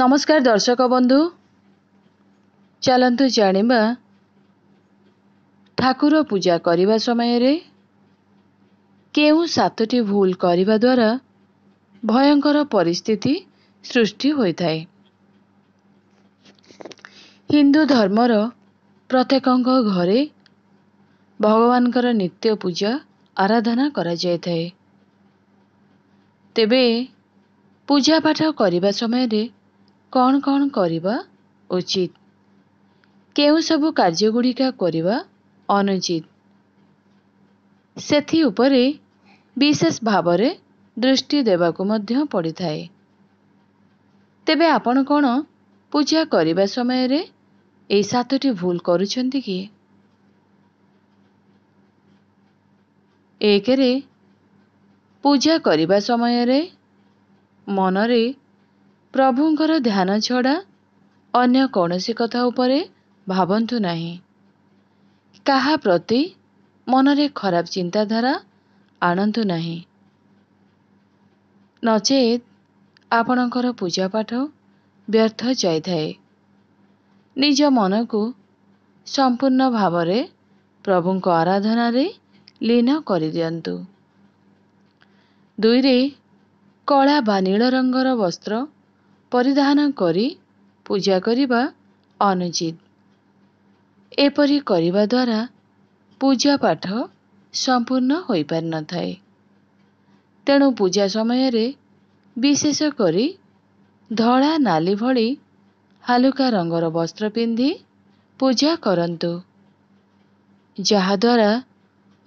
ନମସ୍କାର ଦର୍ଶକ ବନ୍ଧୁ ଚାଲନ୍ତୁ ଜାଣିବା ଠାକୁର ପୂଜା କରିବା ସମୟରେ କେଉଁ ସାତଟି ଭୁଲ କରିବା ଦ୍ୱାରା ଭୟଙ୍କର ପରିସ୍ଥିତି ସୃଷ୍ଟି ହୋଇଥାଏ ହିନ୍ଦୁ ଧର୍ମର ପ୍ରତ୍ୟେକଙ୍କ ଘରେ ଭଗବାନଙ୍କର ନିତ୍ୟ ପୂଜା ଆରାଧନା କରାଯାଇଥାଏ ତେବେ ପୂଜାପାଠ କରିବା ସମୟରେ କ'ଣ କ'ଣ କରିବା ଉଚିତ କେଉଁ ସବୁ କାର୍ଯ୍ୟଗୁଡ଼ିକ କରିବା ଅନୁଚିତ ସେଥି ଉପରେ ବିଶେଷ ଭାବରେ ଦୃଷ୍ଟି ଦେବାକୁ ମଧ୍ୟ ପଡ଼ିଥାଏ ତେବେ ଆପଣ କ'ଣ ପୂଜା କରିବା ସମୟରେ ଏଇ ସାତଟି ଭୁଲ କରୁଛନ୍ତି କି ଏକରେ ପୂଜା କରିବା ସମୟରେ ମନରେ ପ୍ରଭୁଙ୍କର ଧ୍ୟାନ ଛଡ଼ା ଅନ୍ୟ କୌଣସି କଥା ଉପରେ ଭାବନ୍ତୁ ନାହିଁ କାହା ପ୍ରତି ମନରେ ଖରାପ ଚିନ୍ତାଧାରା ଆଣନ୍ତୁ ନାହିଁ ନଚେତ୍ ଆପଣଙ୍କର ପୂଜାପାଠ ବ୍ୟର୍ଥ ଯାଇଥାଏ ନିଜ ମନକୁ ସମ୍ପୂର୍ଣ୍ଣ ଭାବରେ ପ୍ରଭୁଙ୍କ ଆରାଧନାରେ ଲୀନ କରିଦିଅନ୍ତୁ ଦୁଇରେ କଳା ବା ନୀଳ ରଙ୍ଗର ବସ୍ତ୍ର ପରିଧାନ କରି ପୂଜା କରିବା ଅନୁଚିତ ଏପରି କରିବା ଦ୍ୱାରା ପୂଜା ପାଠ ସମ୍ପୂର୍ଣ୍ଣ ହୋଇପାରିନଥାଏ ତେଣୁ ପୂଜା ସମୟରେ ବିଶେଷ କରି ଧଳା ନାଲି ଭଳି ହାଲୁକା ରଙ୍ଗର ବସ୍ତ୍ର ପିନ୍ଧି ପୂଜା କରନ୍ତୁ ଯାହାଦ୍ୱାରା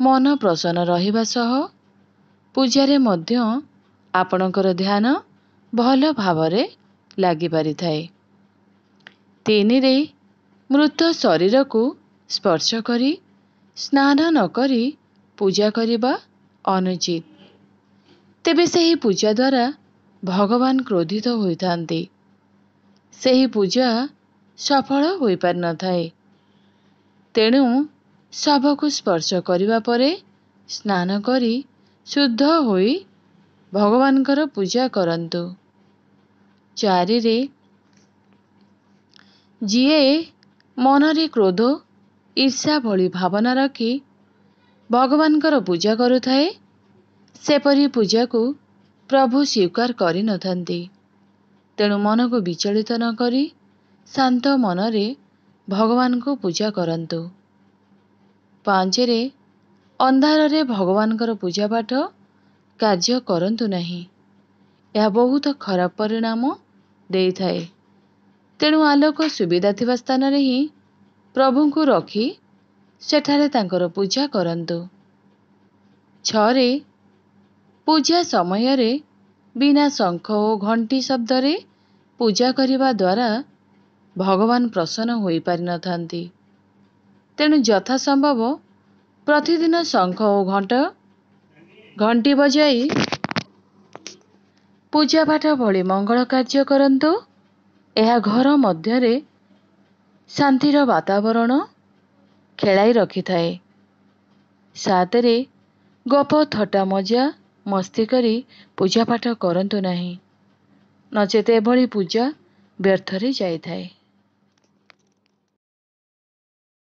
ମନ ପ୍ରସନ୍ନ ରହିବା ସହ ପୂଜାରେ ମଧ୍ୟ ଆପଣଙ୍କର ଧ୍ୟାନ ଭଲ ଭାବରେ ଲାଗିପାରିଥାଏ ତିନିରେ ମୃତ ଶରୀରକୁ ସ୍ପର୍ଶ କରି ସ୍ନାନ ନ କରି ପୂଜା କରିବା ଅନୁଚିତ ତେବେ ସେହି ପୂଜା ଦ୍ୱାରା ଭଗବାନ କ୍ରୋଧିତ ହୋଇଥାନ୍ତି ସେହି ପୂଜା ସଫଳ ହୋଇପାରିନଥାଏ ତେଣୁ ଶବକୁ ସ୍ପର୍ଶ କରିବା ପରେ ସ୍ନାନ କରି ଶୁଦ୍ଧ ହୋଇ ଭଗବାନଙ୍କର ପୂଜା କରନ୍ତୁ ଚାରିରେ ଯିଏ ମନରେ କ୍ରୋଧ ଇର୍ଷା ଭଳି ଭାବନା ରଖି ଭଗବାନଙ୍କର ପୂଜା କରୁଥାଏ ସେପରି ପୂଜାକୁ ପ୍ରଭୁ ସ୍ୱୀକାର କରିନଥାନ୍ତି ତେଣୁ ମନକୁ ବିଚଳିତ ନ କରି ଶାନ୍ତ ମନରେ ଭଗବାନଙ୍କୁ ପୂଜା କରନ୍ତୁ ପାଞ୍ଚରେ ଅନ୍ଧାରରେ ଭଗବାନଙ୍କର ପୂଜାପାଠ କାର୍ଯ୍ୟ କରନ୍ତୁ ନାହିଁ ଏହା ବହୁତ ଖରାପ ପରିଣାମ ଦେଇଥାଏ ତେଣୁ ଆଲୋକ ସୁବିଧା ଥିବା ସ୍ଥାନରେ ହିଁ ପ୍ରଭୁଙ୍କୁ ରଖି ସେଠାରେ ତାଙ୍କର ପୂଜା କରନ୍ତୁ ଛରେ ପୂଜା ସମୟରେ ବିନା ଶଙ୍ଖ ଓ ଘଣ୍ଟି ଶବ୍ଦରେ ପୂଜା କରିବା ଦ୍ୱାରା ଭଗବାନ ପ୍ରସନ୍ନ ହୋଇପାରିନଥାନ୍ତି ତେଣୁ ଯଥା ସମ୍ଭବ ପ୍ରତିଦିନ ଶଙ୍ଖ ଓ ଘଣ୍ଟ ଘଣ୍ଟି ବଜାଇ ପୂଜାପାଠ ଭଳି ମଙ୍ଗଳ କାର୍ଯ୍ୟ କରନ୍ତୁ ଏହା ଘର ମଧ୍ୟରେ ଶାନ୍ତିର ବାତାବରଣ ଖେଳାଇ ରଖିଥାଏ ସାତରେ ଗପ ଥଟା ମଜା ମସ୍ତି କରି ପୂଜାପାଠ କରନ୍ତୁ ନାହିଁ ନଚେତ୍ ଏଭଳି ପୂଜା ବ୍ୟର୍ଥରେ ଯାଇଥାଏ